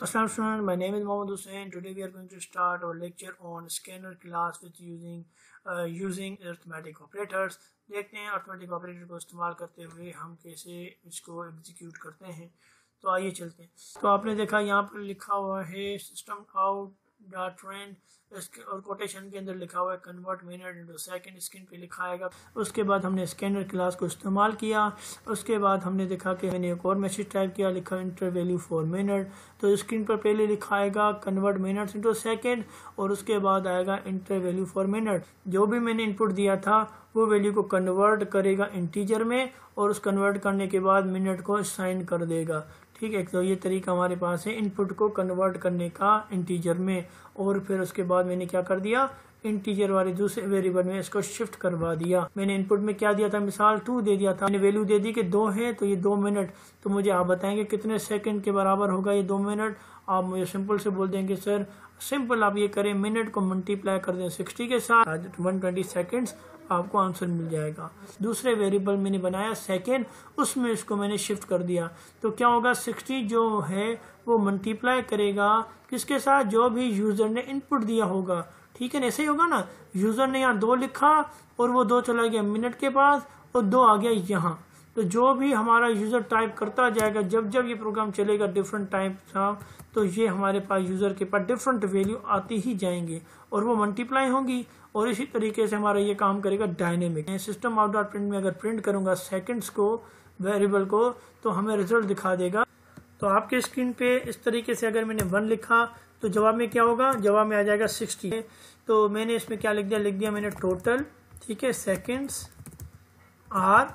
Assalamu alaikum, my name is Mohammad Hussain. Today we are going to start our lecture on scanner class with using uh, using arithmetic operators. देखते हैं arithmetic operator को इस्तेमाल करते हुए हम कैसे इसको execute करते हैं तो आइए चलते हैं तो आपने देखा यहाँ पर लिखा हुआ है system out डॉट ट्रेंड इसके और कोटेशन के अंदर लिखा हुआ है convert minute into second screen पे लिखा आएगा उसके बाद हमने स्कैनर क्लास को इस्तेमाल किया उसके बाद हमने देखा कि मैंने एक और मैसेज टाइप किया लिखा इंटर वैल्यू फॉर मिनट तो स्क्रीन पर पहले लिखा आएगा कन्वर्ट मिनट इंटू सेकेंड और उसके बाद आएगा इंटर वैल्यू फॉर मिनट जो भी मैंने इनपुट दिया था वो वैल्यू को कन्वर्ट करेगा इंटीजर में और उस कन्वर्ट करने के बाद मिनट को साइन कर देगा ठीक है तो ये तरीका हमारे पास है इनपुट को कन्वर्ट करने का इंटीजर में और फिर उसके बाद मैंने क्या कर दिया इंटीजर वाले दूसरे वेरिएबल में इसको शिफ्ट करवा दिया मैंने इनपुट में क्या दिया था मिसाल टू दे दिया था मैंने वैल्यू दे दी कि दो है तो ये दो मिनट तो मुझे आप बताएंगे कितने सेकंड के बराबर होगा ये दो मिनट आप मुझे सिंपल से बोल देंगे सर सिंपल आप ये करें मिनट को मल्टीप्लाई कर दें सिक्सटी के साथ वन ट्वेंटी सेकेंड्स आपको आंसर मिल जाएगा दूसरे वेरिएबल मैंने बनाया सेकेंड उसमें इसको मैंने शिफ्ट कर दिया तो क्या होगा सिक्सटी जो है वो मल्टीप्लाई करेगा किसके साथ जो भी यूज़र ने इनपुट दिया होगा ठीक है ऐसे ही होगा ना यूज़र ने यहाँ दो लिखा और वो दो चला गया मिनट के पास और दो आ गया यहाँ तो जो भी हमारा यूज़र टाइप करता जाएगा जब जब ये प्रोग्राम चलेगा डिफरेंट टाइप का तो ये हमारे पास यूज़र के पास डिफरेंट वैल्यू आती ही जाएंगे और वो मल्टीप्लाई होंगी और इसी तरीके से हमारा ये काम करेगा dynamic system out dot print में अगर प्रिंट करूँगा सेकेंड्स को वेरिएबल को तो हमें रिजल्ट दिखा देगा तो आपके स्क्रीन पे इस तरीके से अगर मैंने वन लिखा तो जवाब में क्या होगा जवाब में आ जाएगा सिक्सटी तो मैंने इसमें क्या लिख दिया लिख दिया मैंने टोटल ठीक है सेकेंड्स आर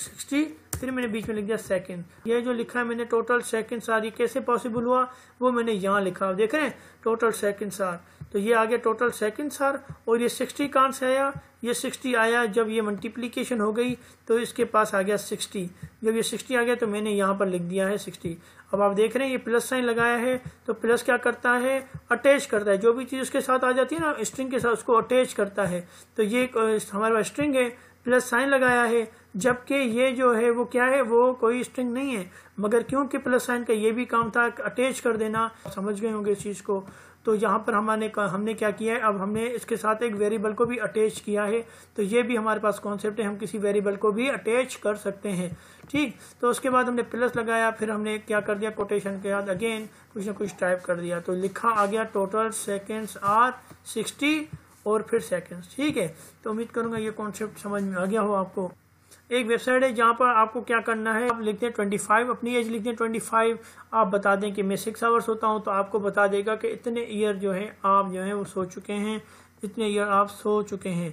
सिक्सटी फिर मैंने बीच में लिख दिया सेकंड ये जो लिखा है मैंने टोटल सेकंड आर ये कैसे पॉसिबल हुआ वो मैंने यहाँ लिखा देख रहे हैं टोटल सेकंड आर तो ये आ गया टोटल सेकंड आर और ये सिक्सटी कहाँ से आया ये सिक्सटी आया जब ये मल्टीप्लीकेशन हो गई तो इसके पास आ गया सिक्सटी जब ये सिक्सटी आ गया तो मैंने यहाँ पर लिख दिया है सिक्सटी अब आप देख रहे हैं ये प्लस साइन लगाया है तो प्लस क्या करता है अटैच करता है जो भी चीज़ उसके साथ आ जाती है ना स्ट्रिंग के साथ उसको अटैच करता है तो ये हमारे पास स्ट्रिंग है प्लस साइन लगाया है जबकि ये जो है वो क्या है वो कोई स्ट्रिंग नहीं है मगर क्योंकि प्लस साइन का ये भी काम था अटैच कर देना समझ गए होंगे इस चीज़ को तो यहाँ पर हमारे हमने क्या किया है अब हमने इसके साथ एक वेरिएबल को भी अटैच किया है तो ये भी हमारे पास कॉन्सेप्ट है हम किसी वेरिएबल को भी अटैच कर सकते हैं ठीक तो उसके बाद हमने प्लस लगाया फिर हमने क्या कर दिया कोटेशन के बाद अगेन कुछ ना कुछ टाइप कर दिया तो लिखा आ गया टोटल सेकेंड्स आर सिक्सटी और फिर सेकेंड ठीक है तो उम्मीद करूंगा ये कॉन्सेप्ट समझ में आ गया हो आपको एक वेबसाइट है जहाँ पर आपको क्या करना है आप लिखते हैं ट्वेंटी फाइव अपनी एज लिखते हैं ट्वेंटी फाइव आप बता दें कि मैं सिक्स आवर्स होता हूँ तो आपको बता देगा कि इतने ईयर जो है आप जो है वो सो चुके हैं इतने ईयर आप सो चुके हैं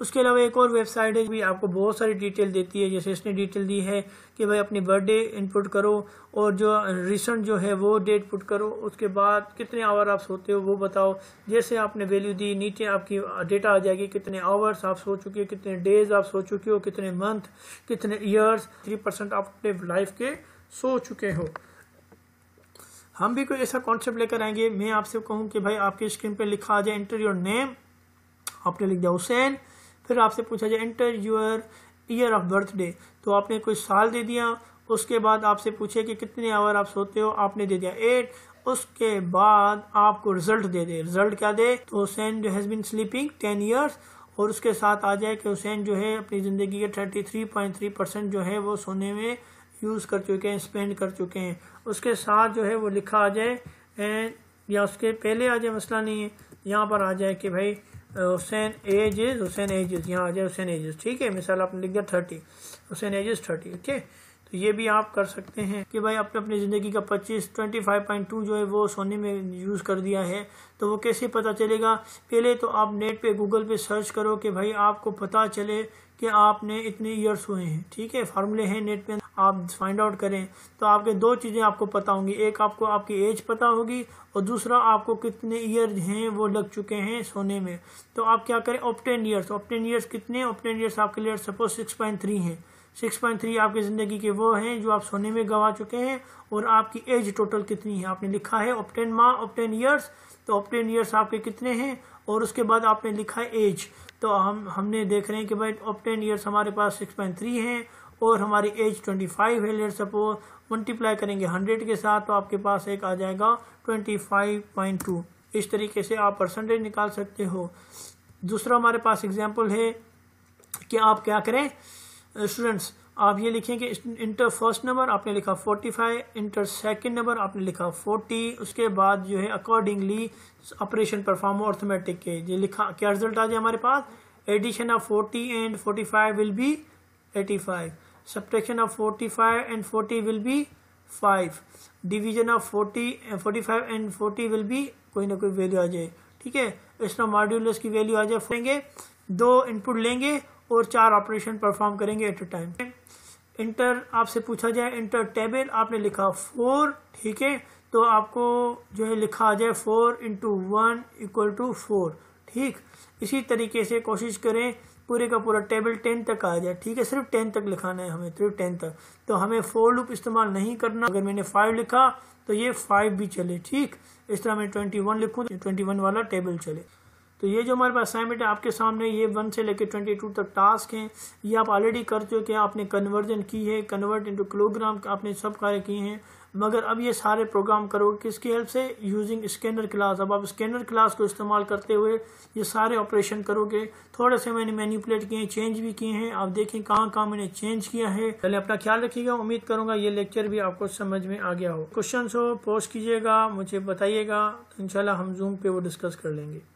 उसके अलावा एक और वेबसाइट है भी आपको बहुत सारी डिटेल देती है जैसे इसने डिटेल दी है कि भाई अपनी बर्थडे इनपुट करो और जो रिसेंट जो है वो डेट पुट करो उसके बाद कितने आवर आप सोते हो वो बताओ जैसे आपने वैल्यू दी नीचे आपकी डेटा आ जाएगी कितने आवर्स आप सो चुके हो कितने डेज आप सो चुके हो कितने मंथ कितने ईयर्स थ्री परसेंट आप अपने लाइफ के सो चुके हो हम भी कोई ऐसा कॉन्सेप्ट लेकर आएंगे मैं आपसे कहूँ कि भाई आपकी स्क्रीन पर लिखा आ जाए इंटर योर नेम आपने लिख दिया हुसैन फिर आपसे पूछा जाए enter your year of birthday तो आपने कोई साल दे दिया उसके बाद आपसे पूछे कि कितने आवर आप सोते हो आपने दे दिया एट उसके बाद आपको रिजल्ट दे दे रिजल्ट क्या दे तो हुसैन जो has been sleeping ten years और उसके साथ आ जाए कि हुसैन जो है अपनी ज़िंदगी के thirty three point three percent जो है वो सोने में यूज़ कर चुके हैं स्पेंड कर चुके हैं उसके साथ जो है वो लिखा आ जाए eh, या उसके पहले आ जाए मसला नहीं है यहाँ पर आ जाए कि भाई हुसैन इज हुसैन इज यहाँ आ जाए हुसैन एजेस ठीक है मिसाल आपने लिख दिया thirty Hussain is thirty okay तो ये भी आप कर सकते हैं कि भाई आपने अपनी ज़िंदगी का पच्चीस ट्वेंटी फाइव पॉइंट टू जो है वो सोने में यूज़ कर दिया है तो वो कैसे पता चलेगा पहले तो आप नेट पे गूगल पे सर्च करो कि भाई आपको पता चले कि आपने इतने ईयर्स हुए हैं ठीक है फार्मूले हैं नेट पे आप फाइंड आउट करें तो आपके दो चीज़ें आपको पता होंगी एक आपको आपकी एज पता होगी और दूसरा आपको कितने ईयर हैं वो लग चुके हैं सोने में तो आप क्या करें ऑप्टेन ईयर्स ऑप्टेन ईयर्स कितने ऑप्टेन ईयर्स आपके लिए सपोज सिक्स पॉइंट थ्री हैं सिक्स पॉइंट थ्री आपकी ज़िंदगी के वो हैं जो आप सोने में गंवा चुके हैं और आपकी एज टोटल कितनी है आपने लिखा है ऑप्टेन माँ ऑप्टेन ईयर्स तो ऑप्टेन ईयर्स आपके कितने हैं और उसके बाद आपने लिखा है एज तो हम हमने देख रहे हैं कि भाई ऑप्टेन ईयर्स हमारे पास सिक्स पॉइंट थ्री हैं और हमारी एज ट्वेंटी फाइव है लेट सपोज मल्टीप्लाई करेंगे हंड्रेड के साथ तो आपके पास एक आ जाएगा ट्वेंटी फाइव पॉइंट टू इस तरीके से आप परसेंटेज निकाल सकते हो दूसरा हमारे पास एग्जाम्पल है कि आप क्या करें स्टूडेंट्स आप ये लिखें कि इंटर फर्स्ट नंबर आपने लिखा forty five enter second number आपने लिखा फोर्टी उसके बाद जो है अकॉर्डिंगली ऑपरेशन परफॉर्म ऑर्थोमेटिक के ये लिखा क्या रिजल्ट आ जाए हमारे पास addition of forty and forty five will be eighty five subtraction of 45 and 40 will be 5 division of 40 eh, and 45 and 40 will be कोई ना कोई वैल्यू आ जाए ठीक है इसमें मॉड्यूलस की वैल्यू आ जाए लेंगे दो इनपुट लेंगे और चार ऑपरेशन परफॉर्म करेंगे एट ए टाइम इंटर आपसे पूछा जाए इंटर टेबल आपने लिखा फोर ठीक है तो आपको जो है लिखा आ जाए four into one equal to four ठीक इसी तरीके से कोशिश करें पूरे का पूरा टेबल टेन तक आ जाए ठीक है सिर्फ टेन तक लिखाना है हमें सिर्फ टेन तक तो हमें फोर लूप इस्तेमाल नहीं करना अगर मैंने फाइव लिखा तो ये फाइव भी चले ठीक इस तरह मैं ट्वेंटी वन लिखूँ ट्वेंटी वन वाला टेबल चले तो ये जो हमारे पास असाइनमेंट है आपके सामने ये वन से लेकर ट्वेंटी टू तक टास्क हैं ये आप ऑलरेडी कर चुके हैं आपने कन्वर्जन की है कन्वर्ट इंटू किलोग्राम आपने सब कार्य किए हैं मगर अब ये सारे प्रोग्राम करोगे किसकी हेल्प से यूजिंग स्कैनर क्लास अब आप स्कैनर क्लास को इस्तेमाल करते हुए ये सारे ऑपरेशन करोगे थोड़े से मैंने मैनिपुलेट किए हैं चेंज भी किए हैं आप देखें कहाँ कहाँ मैंने चेंज किया है पहले अपना ख्याल रखिएगा उम्मीद करूंगा ये लेक्चर भी आपको समझ में आ गया हो क्वेश्चन हो पोस्ट कीजिएगा मुझे बताइएगा इनशाला हम जूम पे वो डिस्कस कर लेंगे